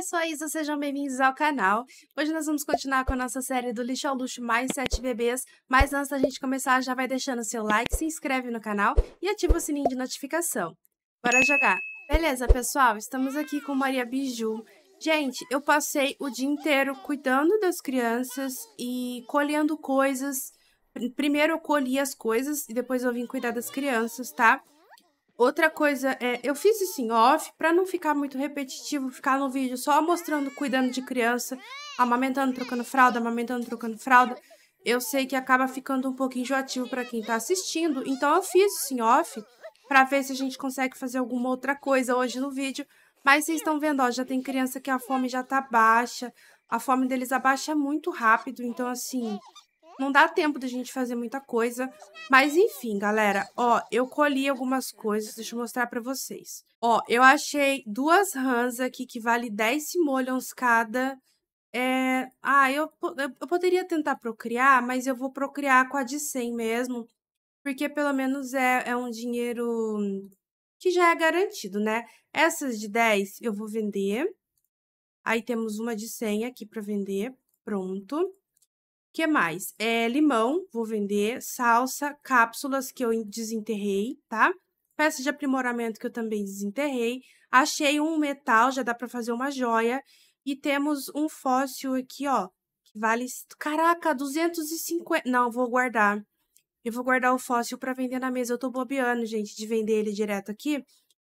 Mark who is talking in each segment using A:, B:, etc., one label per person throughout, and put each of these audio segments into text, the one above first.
A: pessoas, é sejam bem-vindos ao canal. Hoje nós vamos continuar com a nossa série do lixo ao luxo mais 7 bebês, mas antes da gente começar já vai deixando seu like, se inscreve no canal e ativa o sininho de notificação. Bora jogar! Beleza, pessoal, estamos aqui com Maria Biju. Gente, eu passei o dia inteiro cuidando das crianças e colhendo coisas. Primeiro eu colhi as coisas e depois eu vim cuidar das crianças, tá? Tá? Outra coisa é, eu fiz isso em off para não ficar muito repetitivo, ficar no vídeo só mostrando, cuidando de criança, amamentando, trocando fralda, amamentando, trocando fralda. Eu sei que acaba ficando um pouco enjoativo para quem tá assistindo, então eu fiz isso em off para ver se a gente consegue fazer alguma outra coisa hoje no vídeo. Mas vocês estão vendo, ó, já tem criança que a fome já tá baixa, a fome deles abaixa muito rápido, então assim, não dá tempo da gente fazer muita coisa. Mas enfim, galera. Ó, eu colhi algumas coisas. Deixa eu mostrar pra vocês. Ó, eu achei duas rãs aqui que vale 10 simoleons cada. É... Ah, eu, eu poderia tentar procriar, mas eu vou procriar com a de 100 mesmo. Porque pelo menos é, é um dinheiro que já é garantido, né? Essas de 10 eu vou vender. Aí temos uma de 100 aqui para vender. Pronto que mais? É, limão, vou vender, salsa, cápsulas que eu desenterrei, tá? Peça de aprimoramento que eu também desenterrei. Achei um metal, já dá para fazer uma joia. E temos um fóssil aqui, ó, que vale, caraca, 250. Não, vou guardar. Eu vou guardar o fóssil para vender na mesa. Eu tô bobeando, gente, de vender ele direto aqui,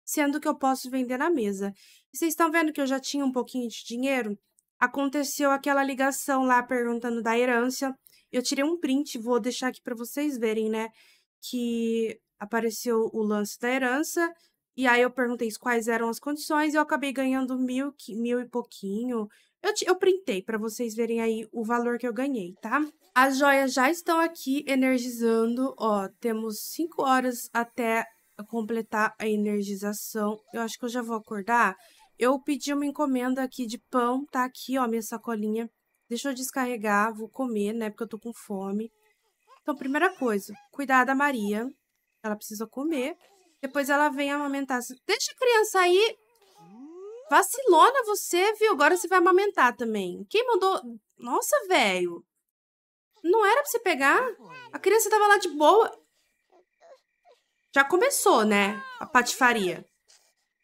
A: sendo que eu posso vender na mesa. vocês estão vendo que eu já tinha um pouquinho de dinheiro? aconteceu aquela ligação lá perguntando da herança. Eu tirei um print, vou deixar aqui para vocês verem, né? Que apareceu o lance da herança. E aí eu perguntei quais eram as condições e eu acabei ganhando mil, mil e pouquinho. Eu, eu printei para vocês verem aí o valor que eu ganhei, tá? As joias já estão aqui energizando. Ó, temos cinco horas até completar a energização. Eu acho que eu já vou acordar. Eu pedi uma encomenda aqui de pão, tá aqui, ó, minha sacolinha. Deixa eu descarregar, vou comer, né, porque eu tô com fome. Então, primeira coisa, cuidar da Maria. Ela precisa comer. Depois ela vem amamentar. Deixa a criança aí. Vacilona você, viu? Agora você vai amamentar também. Quem mandou... Nossa, velho. Não era pra você pegar? A criança tava lá de boa. Já começou, né? A patifaria.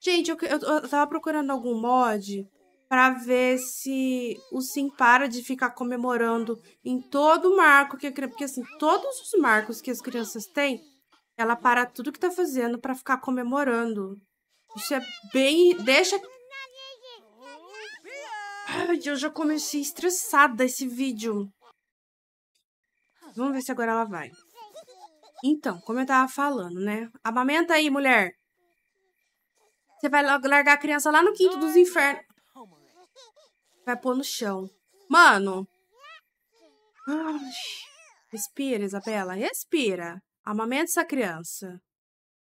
A: Gente, eu, eu, eu tava procurando algum mod para ver se o Sim para de ficar comemorando em todo marco que a criança. Porque assim, todos os marcos que as crianças têm, ela para tudo que tá fazendo para ficar comemorando. Isso é bem. Deixa. Ai, eu já comecei estressada esse vídeo. Vamos ver se agora ela vai. Então, como eu tava falando, né? Amamenta aí, mulher! Você vai largar a criança lá no quinto dos infernos. Vai pôr no chão. Mano. respira, Isabela. Respira. Amamenta essa criança.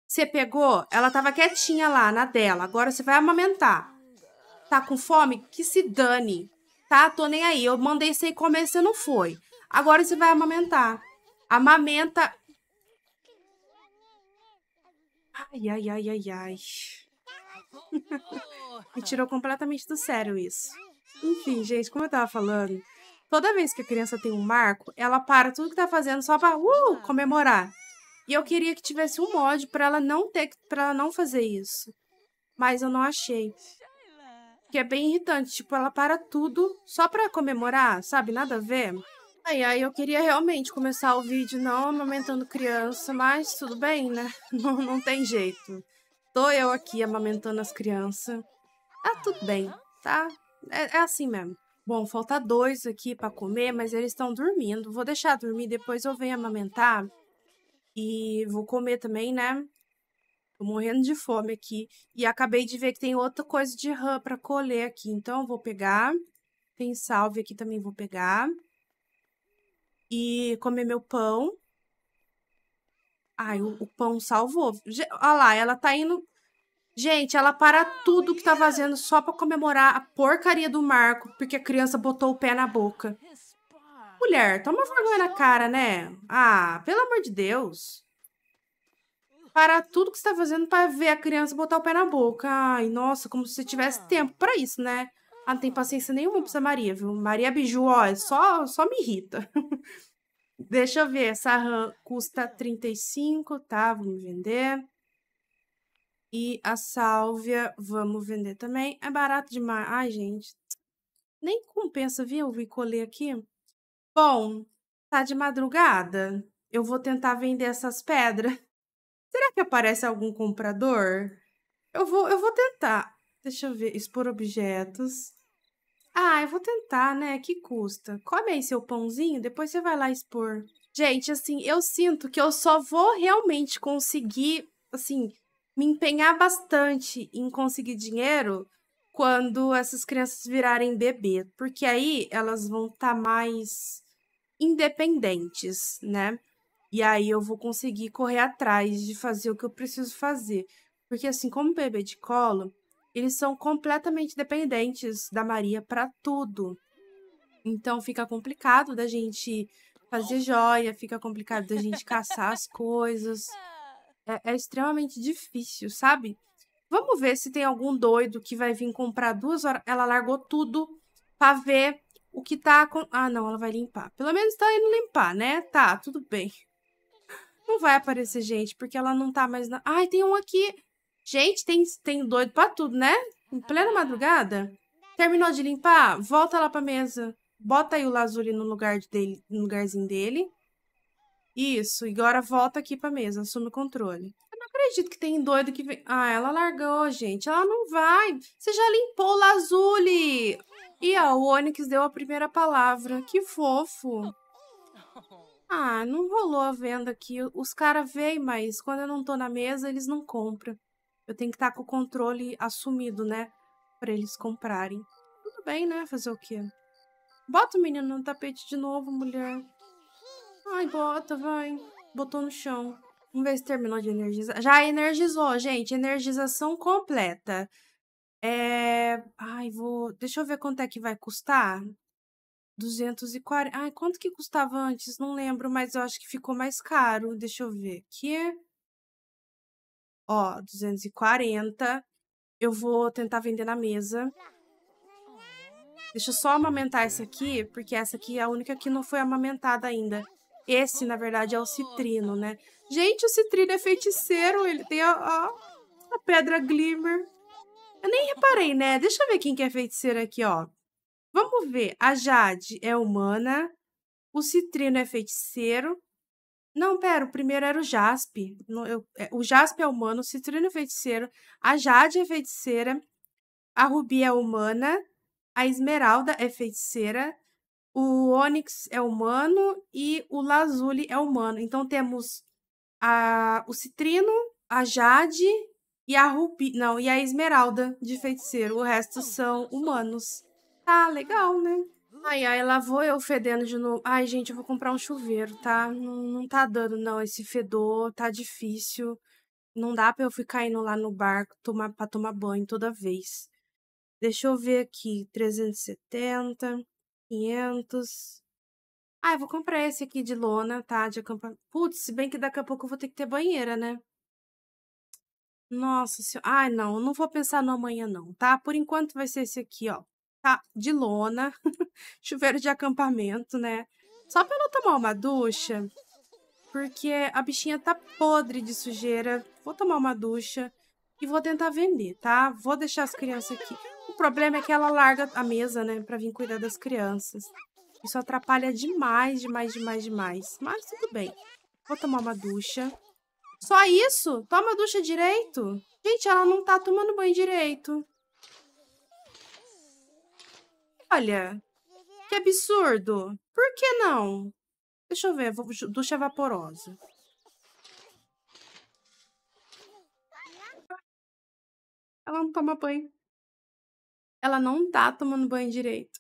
A: Você pegou, ela tava quietinha lá na dela. Agora você vai amamentar. Tá com fome? Que se dane. Tá? Tô nem aí. Eu mandei você ir comer, você não foi. Agora você vai amamentar. Amamenta. Ai, ai, ai, ai, ai. Me tirou completamente do sério isso. Enfim, gente, como eu tava falando, toda vez que a criança tem um marco, ela para tudo que tá fazendo só pra uh, comemorar. E eu queria que tivesse um mod para ela não ter para ela não fazer isso. Mas eu não achei. Que é bem irritante, tipo, ela para tudo só pra comemorar, sabe? Nada a ver. Aí, aí eu queria realmente começar o vídeo não amamentando criança, mas tudo bem, né? Não, não tem jeito. Tô eu aqui amamentando as crianças. Ah, tudo bem, tá? É, é assim mesmo. Bom, falta dois aqui para comer, mas eles estão dormindo. Vou deixar dormir, depois eu venho amamentar. E vou comer também, né? Tô morrendo de fome aqui. E acabei de ver que tem outra coisa de rã para colher aqui. Então, vou pegar. Tem salve aqui também, vou pegar. E comer meu pão. Ai, o, o pão salvou. Olha lá, ela tá indo. Gente, ela para tudo que tá fazendo só pra comemorar a porcaria do Marco, porque a criança botou o pé na boca. Mulher, toma vergonha na cara, né? Ah, pelo amor de Deus. Para tudo que você tá fazendo pra ver a criança botar o pé na boca. Ai, nossa, como se você tivesse ah. tempo para isso, né? Ah, não tem paciência nenhuma pra essa Maria, viu? Maria Biju, ó, é só, só me irrita. Deixa eu ver, essa RAM custa 35, tá? Vamos vender. E a sálvia, vamos vender também. É barato demais. Ai, gente, nem compensa, viu? Eu vi colher aqui. Bom, tá de madrugada. Eu vou tentar vender essas pedras. Será que aparece algum comprador? Eu vou, eu vou tentar. Deixa eu ver, expor objetos. Ah, eu vou tentar, né? Que custa. Come aí seu pãozinho, depois você vai lá expor. Gente, assim, eu sinto que eu só vou realmente conseguir, assim, me empenhar bastante em conseguir dinheiro quando essas crianças virarem bebê, porque aí elas vão estar tá mais independentes, né? E aí eu vou conseguir correr atrás de fazer o que eu preciso fazer. Porque assim, como bebê de colo, eles são completamente dependentes da Maria para tudo. Então fica complicado da gente fazer joia, fica complicado da gente caçar as coisas. É, é, extremamente difícil, sabe? Vamos ver se tem algum doido que vai vir comprar duas horas. Ela largou tudo pra ver o que tá. Com... Ah, não, ela vai limpar. Pelo menos tá indo limpar, né? Tá, tudo bem. Não vai aparecer gente, porque ela não tá mais na. Ai, tem um aqui. Gente, tem, tem doido pra tudo, né? Em plena ah. madrugada. Terminou de limpar? Volta lá pra mesa. Bota aí o lazuli no, lugar dele, no lugarzinho dele. Isso, e agora volta aqui pra mesa, assume o controle. Eu não acredito que tem doido que vem... Ah, ela largou, gente. Ela não vai. Você já limpou o lazuli. E a Onyx deu a primeira palavra. Que fofo. Ah, não rolou a venda aqui. Os caras veem, mas quando eu não tô na mesa, eles não compram eu tenho que estar com o controle assumido, né? Para eles comprarem. Tudo bem, né? Fazer o quê? Bota o menino no tapete de novo, mulher. Ai, bota, vai. Botou no chão. Vamos ver se terminou de energizar. Já energizou, gente. Energização completa. É... Ai, vou... Deixa eu ver quanto é que vai custar. 240. Ai, quanto que custava antes? Não lembro, mas eu acho que ficou mais caro. Deixa eu ver aqui ó, 240, eu vou tentar vender na mesa. Deixa eu só amamentar essa aqui, porque essa aqui é a única que não foi amamentada ainda. Esse, na verdade, é o citrino, né? Gente, o citrino é feiticeiro, ele tem a, a, a pedra glimmer. Eu nem reparei, né? Deixa eu ver quem que é feiticeiro aqui, ó. Vamos ver. A Jade é humana, o citrino é feiticeiro, não, pera, o primeiro era o Jaspe. No, eu, é, o Jaspe é humano, o Citrino é feiticeiro, a Jade é feiticeira, a Rubi é humana, a Esmeralda é feiticeira, o Onyx é humano e o Lazuli é humano. Então temos a, o Citrino, a Jade e a Rubi. Não, e a Esmeralda de feiticeiro. O resto são humanos. Tá legal, né? Ai, ai, lá vou eu fedendo de novo. Ai, gente, eu vou comprar um chuveiro, tá? Não, não tá dando, não. Esse fedor tá difícil. Não dá pra eu ficar indo lá no barco tomar, pra tomar banho toda vez. Deixa eu ver aqui. 370, 500. Ah, eu vou comprar esse aqui de lona, tá? De acampamento. Putz, se bem que daqui a pouco eu vou ter que ter banheira, né? Nossa senhora. Ai, não, não vou pensar no amanhã, não, tá? Por enquanto vai ser esse aqui, ó. Tá de lona, chuveiro de acampamento, né? Só pra ela uhum. tomar uma ducha, porque a bichinha tá podre de sujeira. Vou tomar uma ducha e vou tentar vender, tá? Vou deixar as crianças aqui. O problema é que ela larga a mesa, né, pra vir cuidar das crianças. Isso atrapalha demais, demais, demais, demais. Mas tudo bem. Vou tomar uma ducha. Só isso? Toma ducha direito? Gente, ela não tá tomando banho direito. Olha, que absurdo. Por que não? Deixa eu ver, vou, ducha vaporosa. Ela não toma banho. Ela não tá tomando banho direito.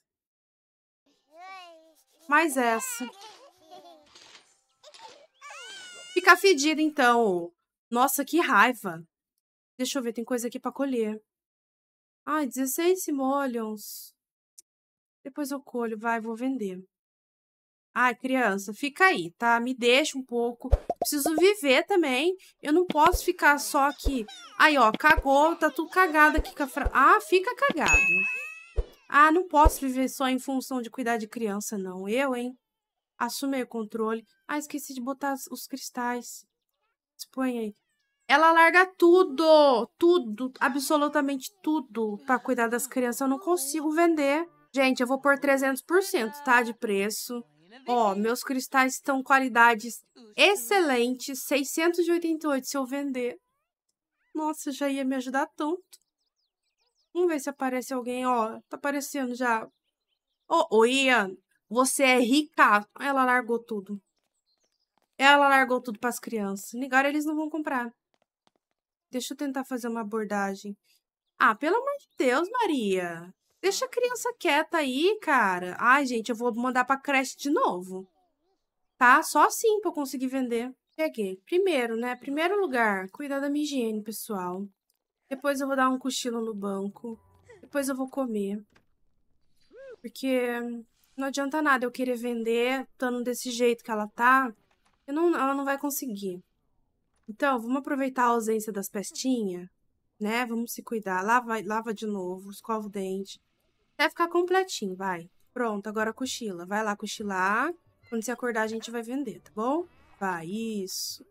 A: Mais essa. Fica fedida, então. Nossa, que raiva. Deixa eu ver, tem coisa aqui pra colher. Ai, 16 simoleons. Depois eu colho, vai, vou vender. Ai, criança, fica aí, tá? Me deixa um pouco. Preciso viver também. Eu não posso ficar só aqui. Aí, ó, cagou, tá tudo cagado aqui com a fra... Ah, fica cagado. Ah, não posso viver só em função de cuidar de criança, não. Eu, hein? Assumei o controle. Ah, esqueci de botar os cristais. Põe aí. Ela larga tudo, tudo, absolutamente tudo para cuidar das crianças. Eu não consigo vender. Gente, eu vou pôr 300%, tá? De preço. Ó, meus cristais estão qualidades excelentes. 688 se eu vender. Nossa, já ia me ajudar tanto. Vamos ver se aparece alguém. Ó, tá aparecendo já. Ô, Ian, você é rica. Ela largou tudo. Ela largou tudo para as crianças. Agora eles não vão comprar. Deixa eu tentar fazer uma abordagem. Ah, pelo amor de Deus, Maria. Deixa a criança quieta aí, cara. Ai, gente, eu vou mandar pra creche de novo. Tá? Só assim pra eu conseguir vender. Peguei. Primeiro, né? Primeiro lugar, cuidar da minha higiene, pessoal. Depois eu vou dar um cochilo no banco. Depois eu vou comer. Porque não adianta nada eu querer vender, estando desse jeito que ela tá. Não, ela não vai conseguir. Então, vamos aproveitar a ausência das pestinhas, né? Vamos se cuidar. Lava, lava de novo, escova o dente. Até ficar completinho, vai. Pronto, agora cochila. Vai lá cochilar. Quando você acordar, a gente vai vender, tá bom? Vai, isso.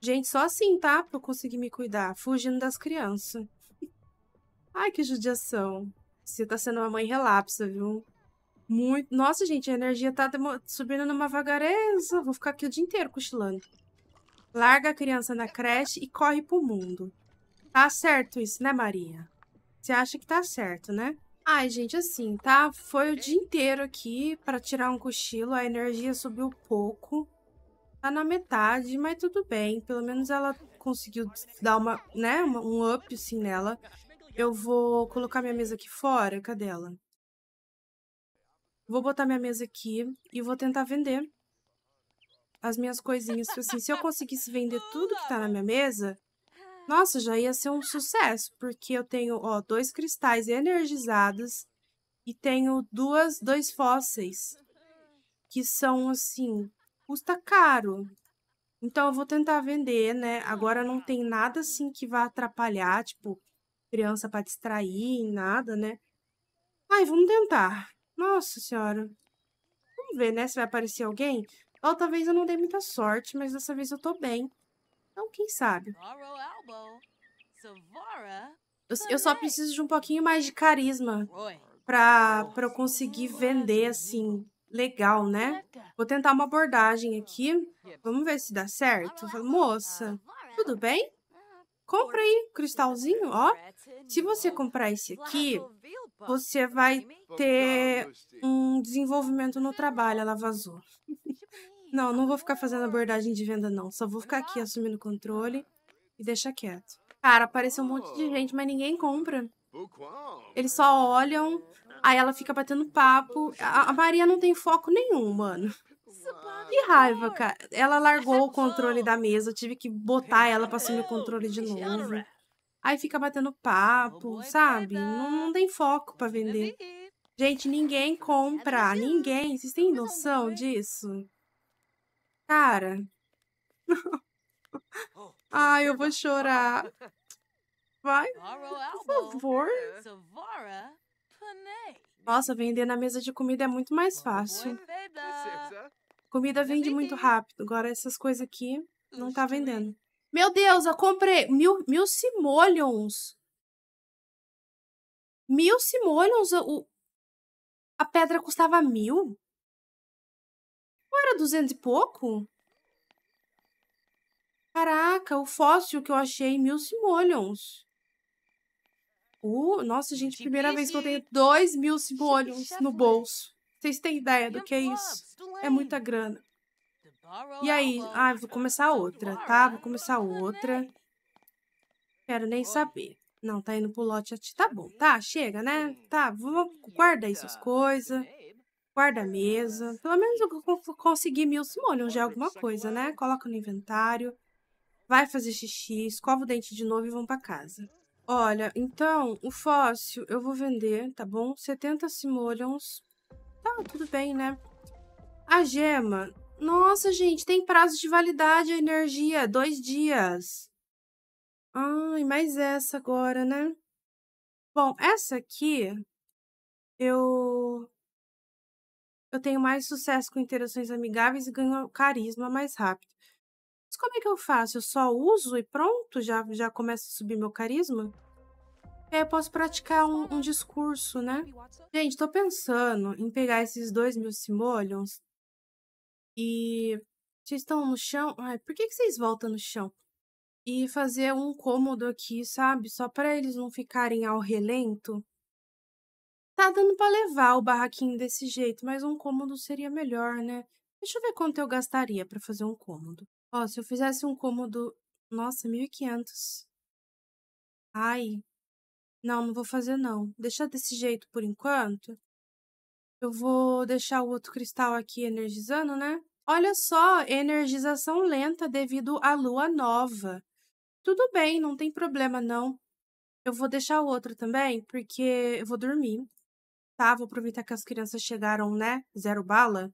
A: Gente, só assim, tá? Pra eu conseguir me cuidar, fugindo das crianças. Ai, que judiação. Você tá sendo uma mãe relapsa, viu? Muito. Nossa, gente, a energia tá demo... subindo numa vagareza. Vou ficar aqui o dia inteiro cochilando. Larga a criança na creche e corre pro mundo. Tá certo isso, né, Maria? Você acha que tá certo, né? Ai, gente, assim, tá? Foi o dia inteiro aqui para tirar um cochilo, a energia subiu pouco. Tá na metade, mas tudo bem. Pelo menos ela conseguiu dar uma, né, um up assim nela. Eu vou colocar minha mesa aqui fora, cadê ela? Vou botar minha mesa aqui e vou tentar vender as minhas coisinhas. Tipo assim, se eu conseguisse vender tudo que tá na minha mesa, nossa, já ia ser um sucesso, porque eu tenho, ó, dois cristais energizados e tenho duas, dois fósseis que são assim, custa caro. Então eu vou tentar vender, né? Agora não tem nada assim que vá atrapalhar, tipo, criança para distrair, nada, né? Ai, vamos tentar. Nossa senhora. Vamos ver, né? Se vai aparecer alguém. Ó, talvez eu não dê muita sorte, mas dessa vez eu tô bem. Então, quem sabe? Eu, só preciso de um pouquinho mais de carisma pra, pra eu conseguir vender, assim, legal, né? Vou tentar uma abordagem hum. aqui. Vamos ver se dá certo. Moça, tudo bem? Ah, Compra aí, cristalzinho, ó. Se você comprar esse aqui, você vai ter um desenvolvimento no trabalho. Ela vazou. Tipo Não, não vou ficar fazendo abordagem de venda, não. Só vou ficar aqui assumindo o controle e deixar quieto. Cara, apareceu um monte de gente, mas ninguém compra. Eles só olham, aí ela fica batendo papo. A, Maria não tem foco nenhum, mano. Que raiva, cara. Ela largou o controle da mesa, eu tive que botar ela pra assumir o controle de novo. Aí fica batendo papo, sabe? Não, não tem foco pra vender. Gente, ninguém compra, ninguém. Vocês têm noção disso? Cara. Ai, eu vou chorar. Vai, por favor. Nossa, vender na mesa de comida é muito mais fácil. Comida vende muito rápido. Agora essas coisas aqui não tá vendendo. Meu Deus, eu comprei mil, mil simoleons. Mil simoleons? O, a pedra custava mil? era duzentos e pouco? Caraca, o fóssil que eu achei, mil simoleons. Uh, nossa, gente, primeira vez que eu tenho dois mil simoleons no bolso. Vocês têm ideia do que é isso? É muita grana. E aí? Ah, vou começar outra, tá? Vou começar outra. Quero nem saber. Não, tá indo pro lote. Tá bom, tá? Chega, né? Tá, vou guardar essas suas coisas. Né? guarda mesa. Pelo menos eu consegui mil simolions de alguma coisa, né? Coloca no inventário, vai fazer xixi, escova o dente de novo e vão para casa. Olha, então, o fóssil eu vou vender, tá bom? 70 simoleons. Tá, tudo bem, né? A gema. Nossa, gente, tem prazo de validade a energia. Dois dias. Ai, mais essa agora, né? Bom, essa aqui... Eu eu tenho mais sucesso com interações amigáveis e ganho carisma mais rápido. Mas como é que eu faço? Eu só uso e pronto? Já, já começa a subir meu carisma? E aí eu posso praticar um, um, discurso, né? Gente, tô pensando em pegar esses dois mil simoleons e. Vocês estão no chão? Ai, por que, que vocês voltam no chão? E fazer um cômodo aqui, sabe? Só para eles não ficarem ao relento. Tá dando para levar o barraquinho desse jeito, mas um cômodo seria melhor, né? Deixa eu ver quanto eu gastaria para fazer um cômodo. Ó, se eu fizesse um cômodo. Nossa, 1.500. Ai. Não, não vou fazer não. Deixa desse jeito por enquanto. Eu vou deixar o outro cristal aqui energizando, né? Olha só, energização lenta devido à lua nova. Tudo bem, não tem problema não. Eu vou deixar o outro também, porque eu vou dormir. Tá, vou aproveitar que as crianças chegaram, né? Zero bala.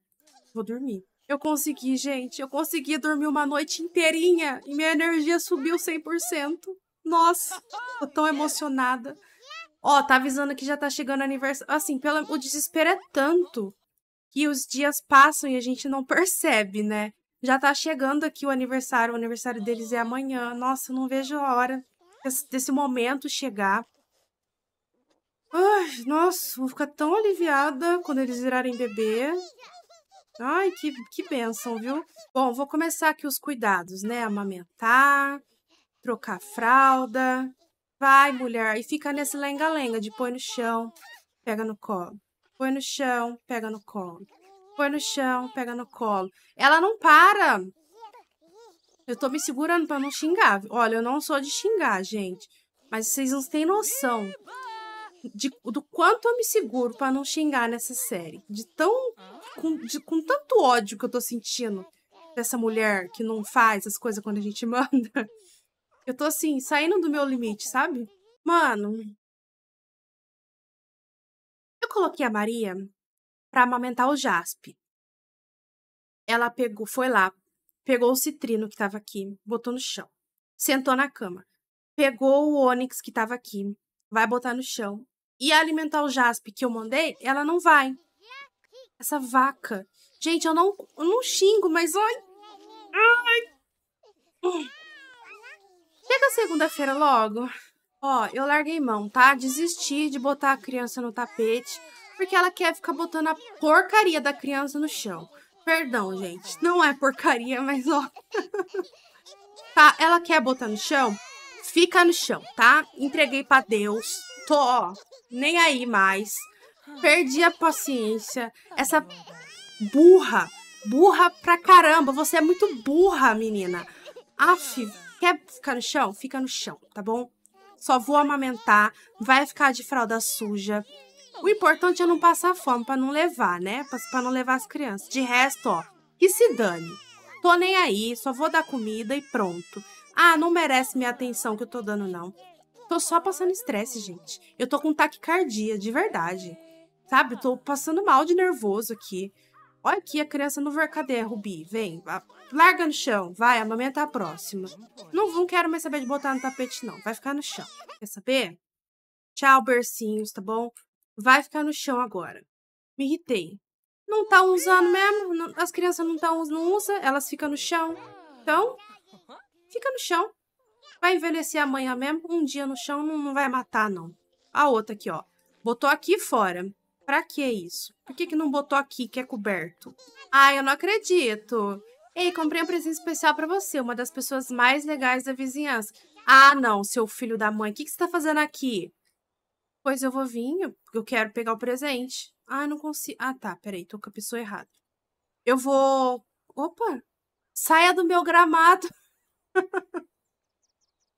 A: Vou dormir. Eu consegui, gente. Eu consegui dormir uma noite inteirinha e minha energia subiu 100%. Nossa, tô tão emocionada. Ó, tá avisando que já tá chegando aniversário. Assim, pelo... o desespero é tanto que os dias passam e a gente não percebe, né? Já tá chegando aqui o aniversário. O aniversário deles é amanhã. Nossa, não vejo a hora desse momento chegar. Ai, nossa, vou ficar tão aliviada quando eles virarem bebê. Ai, que, que benção, viu? Bom, vou começar aqui os cuidados, né? Amamentar, trocar fralda. Vai, mulher. E fica nesse lenga-lenga de põe no chão, pega no colo. Põe no chão, pega no colo. Põe no chão, pega no colo. Ela não para. Eu tô me segurando para não xingar. Olha, eu não sou de xingar, gente. Mas vocês não têm noção de, do quanto eu me seguro para não xingar nessa série. De tão. Com, de, com tanto ódio que eu tô sentindo dessa mulher que não faz as coisas quando a gente manda. Eu tô assim, saindo do meu limite, sabe? Mano. Eu coloquei a Maria pra amamentar o Jaspe. Ela pegou, foi lá, pegou o citrino que tava aqui, botou no chão. Sentou na cama. Pegou o ônix que tava aqui, vai botar no chão e alimentar o jaspe que eu mandei, ela não vai. Essa vaca. Gente, eu não, eu não xingo, mas ai. ai. Chega segunda-feira logo. Ó, eu larguei mão, tá? Desistir de botar a criança no tapete, porque ela quer ficar botando a porcaria da criança no chão. Perdão, gente. Não é porcaria, mas ó. tá, ela quer botar no chão? Fica no chão, tá? Entreguei para Deus tô ó, nem aí mais. Perdi a paciência. Essa burra, burra pra caramba. Você é muito burra, menina. Aff, quer ficar no chão? Fica no chão, tá bom? Só vou amamentar, vai ficar de fralda suja. O importante é não passar fome para não levar, né? Para não levar as crianças. De resto, ó, que se dane. Tô nem aí, só vou dar comida e pronto. Ah, não merece minha atenção que eu tô dando não. Tô só passando estresse, gente. Eu tô com taquicardia, de verdade. Sabe? Eu tô passando mal de nervoso aqui. Olha aqui a criança no ver. Cadê, Rubi? Vem. Larga no chão. Vai, amamenta a próxima. Não, não quero mais saber de botar no tapete, não. Vai ficar no chão. Quer saber? Tchau, bercinhos, tá bom? Vai ficar no chão agora. Me irritei. Não tá usando mesmo? As crianças não, tá, não usam, elas ficam no chão. Então, fica no chão. Vai envelhecer amanhã mesmo, um dia no chão não, não vai matar, não. A outra aqui, ó. Botou aqui fora. Pra que isso? Por que, que não botou aqui, que é coberto? Ai, eu não acredito. Ei, comprei um presente especial para você, uma das pessoas mais legais da vizinhança. Ah, não, seu filho da mãe, o que, que você tá fazendo aqui? Pois eu vou vir, eu quero pegar o presente. Ah, não consigo. Ah, tá, peraí, tô com a pessoa errada. Eu vou. Opa! Saia do meu gramado!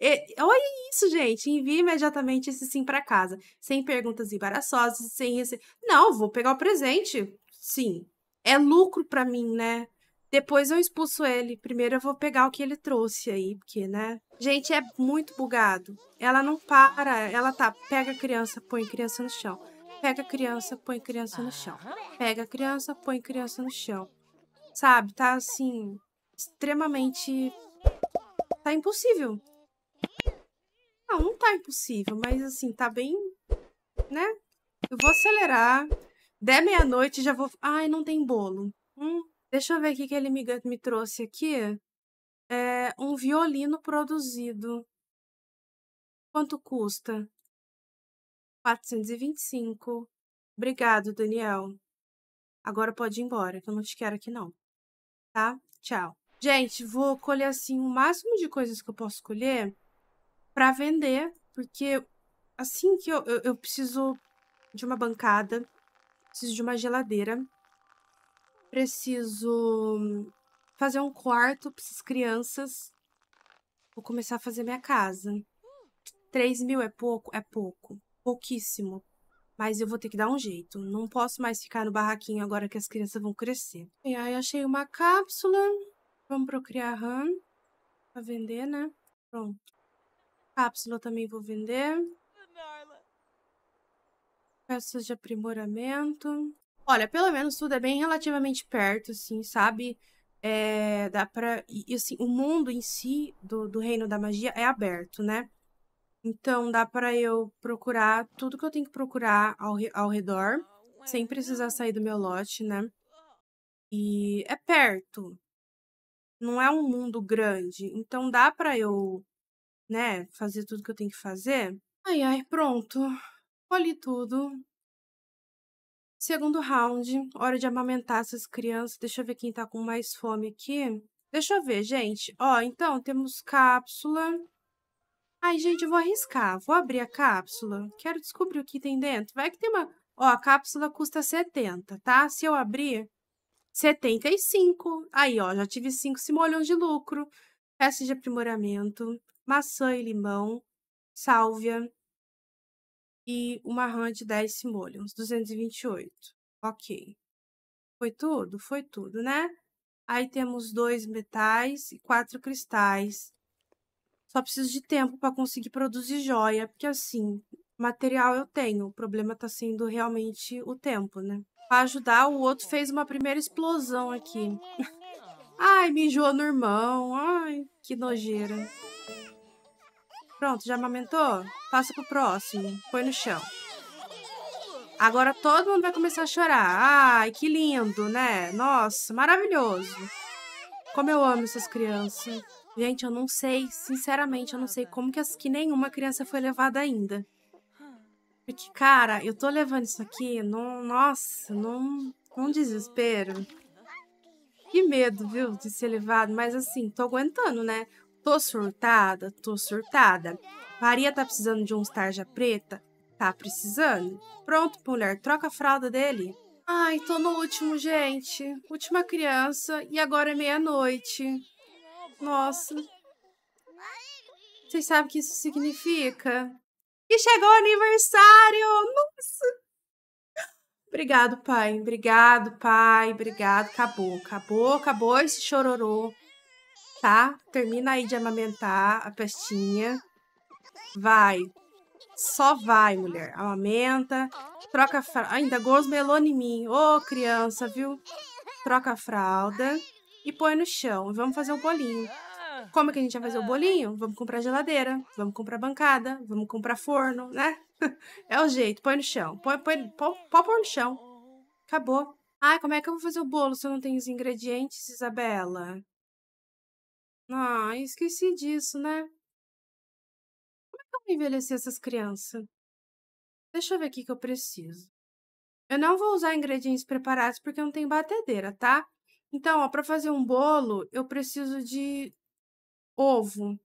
A: E, é, olha isso, gente. Envie imediatamente esse sim para casa, sem perguntas embaraçosas, sem rece... não, vou pegar o presente. Sim, é lucro para mim, né? Depois eu expulso ele. Primeiro eu vou pegar o que ele trouxe aí, porque, né? Gente, é muito bugado. Ela não para. Ela tá, pega a criança, põe a criança no chão. Pega a criança, põe a criança no chão. Ah. Pega a criança, põe a criança no chão. Sabe? Tá assim, extremamente. Tá impossível. Não, não tá impossível, mas assim, tá bem. Né? Eu vou acelerar. Der meia-noite já vou. Ai, não tem bolo. Hum, deixa eu ver o que ele me, me trouxe aqui. É um violino produzido. Quanto custa? 425. Obrigado, Daniel. Agora pode ir embora, que eu não te quero aqui não. Tá? Tchau. Gente, vou colher assim o máximo de coisas que eu posso colher para vender, porque assim que eu, eu, eu, preciso de uma bancada, preciso de uma geladeira, preciso fazer um quarto para essas crianças. Vou começar a fazer minha casa. 3 mil é pouco? É pouco. Pouquíssimo. Mas eu vou ter que dar um jeito. Não posso mais ficar no barraquinho agora que as crianças vão crescer. E aí achei uma cápsula. Vamos procriar RAM. Pra vender, né? Pronto. Cápsula também vou vender. Peças de aprimoramento. Olha, pelo menos tudo é bem relativamente perto, assim, sabe? É, dá pra... E, assim, o mundo em si do, do reino da magia é aberto, né? Então, dá para eu procurar tudo que eu tenho que procurar ao, ao redor, ah, sem precisar sair do meu lote, né? Ah. E é perto. Não é um mundo grande. Então, dá para eu né, fazer tudo que eu tenho que fazer. Ai, ai, pronto. Colhi tudo. Segundo round, hora de amamentar essas crianças. Deixa eu ver quem tá com mais fome aqui. Deixa eu ver, gente. Ó, então, temos cápsula. Ai, gente, eu vou arriscar. Vou abrir a cápsula. Quero descobrir o que tem dentro. Vai que tem uma... Ó, a cápsula custa 70, tá? Se eu abrir, 75. Aí, ó, já tive 5 simolhões de lucro. Peça de aprimoramento maçã e limão, sálvia e uma rã de 10 cimolha, 228. Ok. Foi tudo? Foi tudo, né? Aí temos dois metais e quatro cristais. Só preciso de tempo para conseguir produzir joia, porque assim, material eu tenho. O problema está sendo realmente o tempo, né? Para ajudar, o outro fez uma primeira explosão aqui. Ai, mijou no irmão. Ai, que nojeira. Pronto, já amamentou? Passa pro próximo. Põe no chão. Agora todo mundo vai começar a chorar. Ai, que lindo, né? Nossa, maravilhoso. Como eu amo essas crianças. Gente, eu não sei, sinceramente, eu não sei como que, as, que nenhuma criança foi levada ainda. Porque, cara, eu tô levando isso aqui num, nossa, num, num desespero. Que medo, viu, de ser levado. Mas, assim, tô aguentando, né? Tô surtada? Tô surtada. Maria tá precisando de uns tarja preta? Tá precisando. Pronto, mulher, troca a fralda dele. Ai, tô no último, gente. Última criança e agora é meia-noite. Nossa. Vocês sabem o que isso significa? Que chegou o aniversário! Nossa! Obrigado, pai. Obrigado, pai. Obrigado. Acabou, acabou, acabou esse chororô tá? Termina aí de amamentar a pestinha. Vai. Só vai, mulher. Amamenta. Troca a fralda. Ainda gosmelou em mim. Ô, oh, criança, viu? Troca a fralda. E põe no chão. Vamos fazer o bolinho. Como é que a gente vai fazer o bolinho? Vamos comprar geladeira. Vamos comprar bancada. Vamos comprar forno, né? é o jeito. Põe no chão. Põe, põe, põe, põe no chão. Acabou. Ah, como é que eu vou fazer o bolo se eu não tenho os ingredientes, Isabela? Ah, esqueci disso, né? Como é que eu vou envelhecer essas crianças? Deixa eu ver o que eu preciso. Eu não vou usar ingredientes preparados porque não tem batedeira, tá? Então, ó, para fazer um bolo, eu preciso de ovo.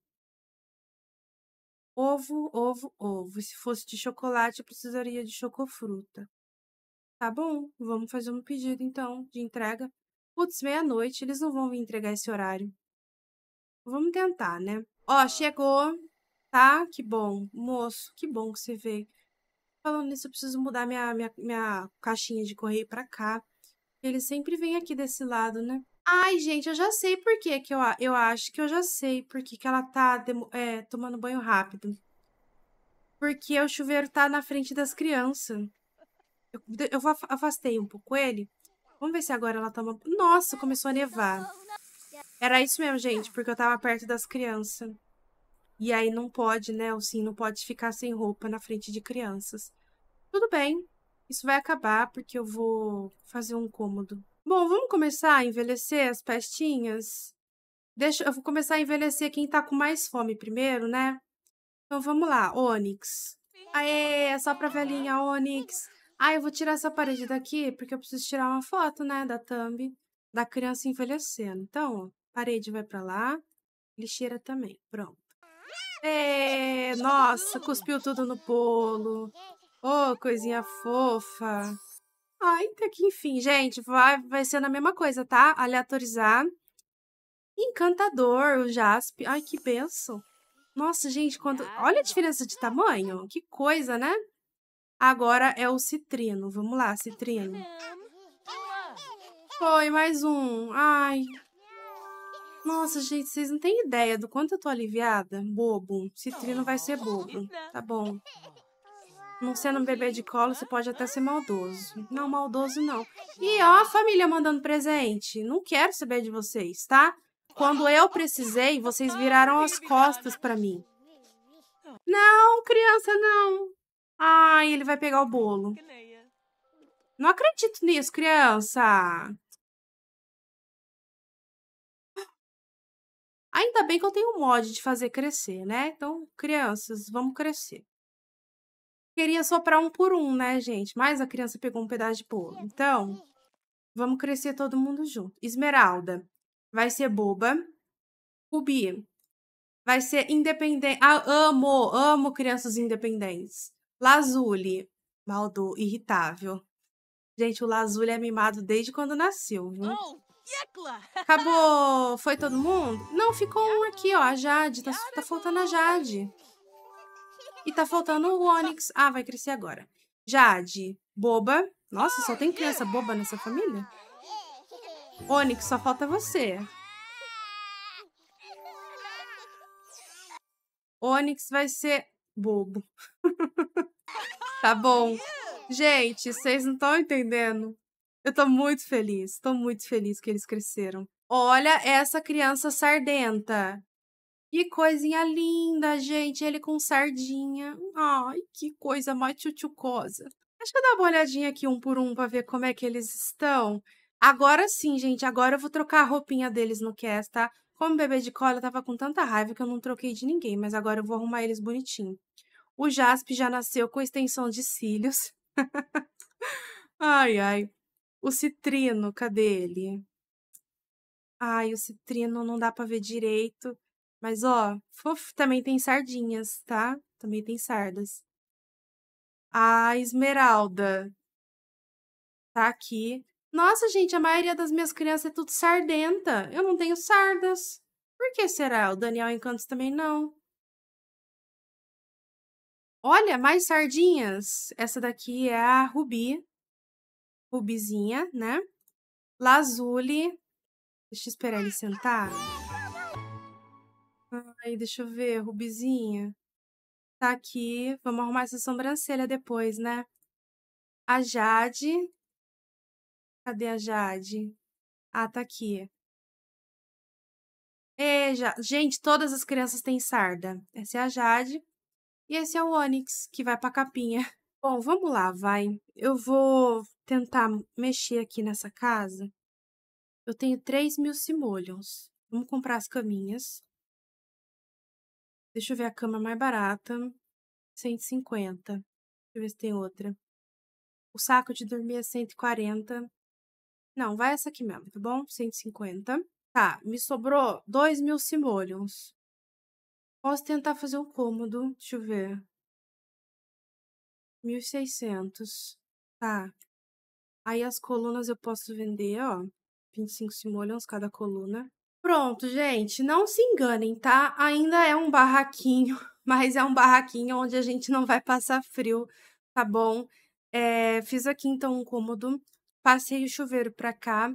A: Ovo, ovo, ovo. E se fosse de chocolate, eu precisaria de chocofruta. Tá bom, vamos fazer um pedido então de entrega. Putz, meia-noite, eles não vão me entregar esse horário. Vamos tentar, né? Ó, tá. chegou. Tá? Que bom. Moço, que bom que você veio. Falando nisso, eu preciso mudar minha, minha, minha caixinha de correio pra cá. Ele sempre vem aqui desse lado, né? Ai, gente, eu já sei por que que eu, eu acho que eu já sei por que que ela tá é, tomando banho rápido. Porque o chuveiro tá na frente das crianças. Eu, eu afastei um pouco ele. Vamos ver se agora ela toma... Nossa, começou a nevar. Era isso mesmo, gente, porque eu tava perto das crianças. E aí não pode, né? sim não pode ficar sem roupa na frente de crianças. Tudo bem, isso vai acabar porque eu vou fazer um cômodo. Bom, vamos começar a envelhecer as pestinhas? Deixa, eu vou começar a envelhecer quem tá com mais fome primeiro, né? Então vamos lá, Onix. Aê, é só pra velhinha, Onix. Ah, eu vou tirar essa parede daqui porque eu preciso tirar uma foto, né, da thumb da criança envelhecendo. Então, Parede vai para lá. Lixeira também. Pronto. É, nossa, cuspiu tudo no bolo. Ô, oh, coisinha fofa. Ai, tá até que enfim. Gente, vai, vai ser na mesma coisa, tá? Aleatorizar. Encantador, o jaspe. Ai, que benção. Nossa, gente, quando... olha a diferença de tamanho. Que coisa, né? Agora é o citrino. Vamos lá, citrino. Foi, mais um. Ai, nossa, gente, vocês não têm ideia do quanto eu tô aliviada. Bobo. Citrino vai ser bobo. Tá bom. Não sendo um bebê de colo, você pode até ser maldoso. Não, maldoso não. E ó, a família mandando presente. Não quero saber de vocês, tá? Quando eu precisei, vocês viraram as costas para mim. Não, criança, não. Ai, ele vai pegar o bolo. Não acredito nisso, criança. Ainda bem que eu tenho um mod de fazer crescer, né? Então, crianças, vamos crescer. Queria soprar um por um, né, gente? Mas a criança pegou um pedaço de bolo. Então, vamos crescer todo mundo junto. Esmeralda vai ser boba. Rubi vai ser independente. Ah, amo, amo crianças independentes. Lazuli, maldo, irritável. Gente, o Lazuli é mimado desde quando nasceu, viu? Oh. Acabou. Foi todo mundo? Não, ficou um aqui, ó. A Jade. Tá, tá faltando a Jade. E tá faltando o Onix. Ah, vai crescer agora. Jade, boba. Nossa, só tem criança boba nessa família? Onix, só falta você. Onix vai ser bobo. tá bom. Gente, vocês não estão entendendo eu tô muito feliz, tô muito feliz que eles cresceram. Olha essa criança sardenta. Que coisinha linda, gente. Ele com sardinha. Ai, que coisa mais tchutchucosa. Deixa eu dar uma olhadinha aqui um por um pra ver como é que eles estão. Agora sim, gente. Agora eu vou trocar a roupinha deles no cast, tá? Como bebê de cola, eu tava com tanta raiva que eu não troquei de ninguém. Mas agora eu vou arrumar eles bonitinho. O Jasp já nasceu com extensão de cílios. ai, ai. O citrino, cadê ele? Ai, o citrino não dá para ver direito. Mas, ó, fof, também tem sardinhas, tá? Também tem sardas. A ah, esmeralda tá aqui. Nossa, gente, a maioria das minhas crianças é tudo sardenta. Eu não tenho sardas. Por que será? O Daniel Encantos também não. Olha, mais sardinhas. Essa daqui é a Rubi. Rubizinha, né? Lazuli. Deixa eu esperar ele sentar. Aí deixa eu ver, Rubizinha. Tá aqui. Vamos arrumar essa sobrancelha depois, né? A Jade. Cadê a Jade? Ah, tá aqui. E, Gente, todas as crianças têm sarda. Essa é a Jade. E esse é o Onyx, que vai pra capinha. Bom, vamos lá, vai. Eu vou tentar mexer aqui nessa casa. Eu tenho 3 mil simoleons. Vamos comprar as caminhas. Deixa eu ver a cama mais barata. 150. Deixa eu ver se tem outra. O saco de dormir é 140. Não, vai essa aqui mesmo, tá bom? 150. Tá, me sobrou 2 mil simoleons. Posso tentar fazer um cômodo. Deixa eu ver. 1.600. Tá. Aí as colunas eu posso vender, ó, 25 simoleons cada coluna. Pronto, gente, não se enganem, tá? Ainda é um barraquinho, mas é um barraquinho onde a gente não vai passar frio, tá bom? É, fiz aqui então um cômodo, passei o chuveiro pra cá,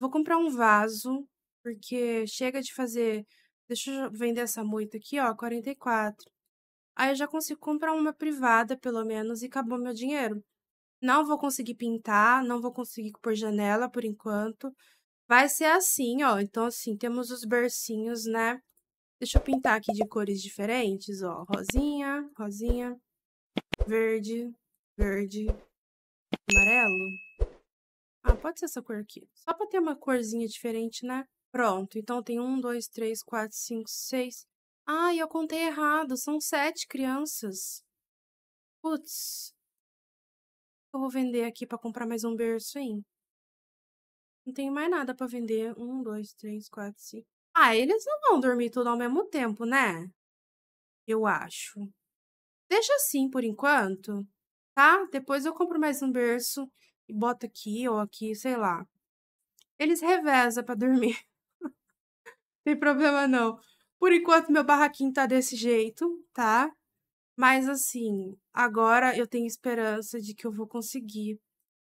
A: vou comprar um vaso, porque chega de fazer. Deixa eu vender essa moita aqui, ó, 44. Aí eu já consigo comprar uma privada, pelo menos, e acabou meu dinheiro. Não vou conseguir pintar, não vou conseguir pôr janela por enquanto. Vai ser assim, ó. Então, assim, temos os bercinhos, né? Deixa eu pintar aqui de cores diferentes, ó. Rosinha, rosinha, verde, verde, amarelo. Ah, pode ser essa cor aqui. Só pra ter uma corzinha diferente, né? Pronto, então tem um, dois, três, quatro, cinco, seis. Ai, eu contei errado. São sete crianças. Putz, eu vou vender aqui para comprar mais um berço, hein? Não tenho mais nada para vender. Um, dois, três, quatro, cinco. Ah, eles não vão dormir tudo ao mesmo tempo, né? Eu acho. Deixa assim por enquanto, tá? Depois eu compro mais um berço e boto aqui ou aqui, sei lá. Eles revezam para dormir. tem problema não. Por enquanto meu barraquinho tá desse jeito, tá? Mas assim, agora eu tenho esperança de que eu vou conseguir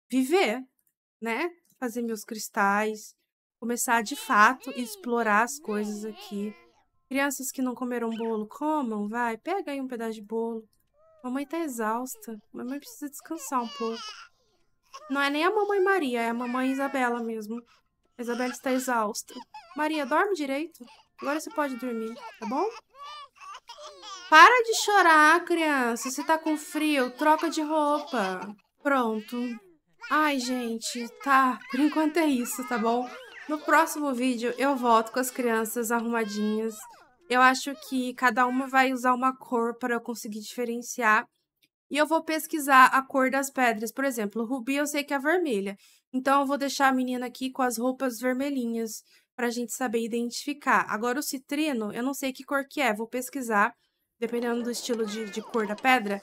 A: viver, né? Fazer meus cristais, começar de fato a explorar as coisas aqui. Crianças que não comeram bolo, comam, vai, pega aí um pedaço de bolo. Mamãe tá exausta, mamãe precisa descansar um pouco. Não é nem a mamãe Maria, é a mamãe Isabela mesmo. A Isabela está exausta. Maria, dorme direito. Agora você pode dormir, tá bom? Para de chorar, criança. Você tá com frio, troca de roupa. Pronto. Ai, gente, tá. Por enquanto é isso, tá bom? No próximo vídeo eu volto com as crianças arrumadinhas. Eu acho que cada uma vai usar uma cor para eu conseguir diferenciar. E eu vou pesquisar a cor das pedras. Por exemplo, rubi eu sei que é vermelha. Então eu vou deixar a menina aqui com as roupas vermelhinhas para a gente saber identificar. Agora o citrino, eu não sei que cor que é, vou pesquisar dependendo do estilo de, de cor da pedra,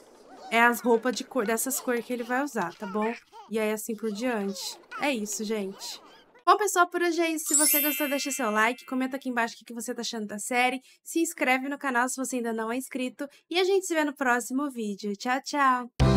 A: é as roupas de cor, dessas cores que ele vai usar, tá bom? E aí assim por diante. É isso, gente. Bom, pessoal, por hoje é isso. Se você gostou, deixa seu like, comenta aqui embaixo o que você tá achando da série, se inscreve no canal se você ainda não é inscrito e a gente se vê no próximo vídeo. Tchau, tchau!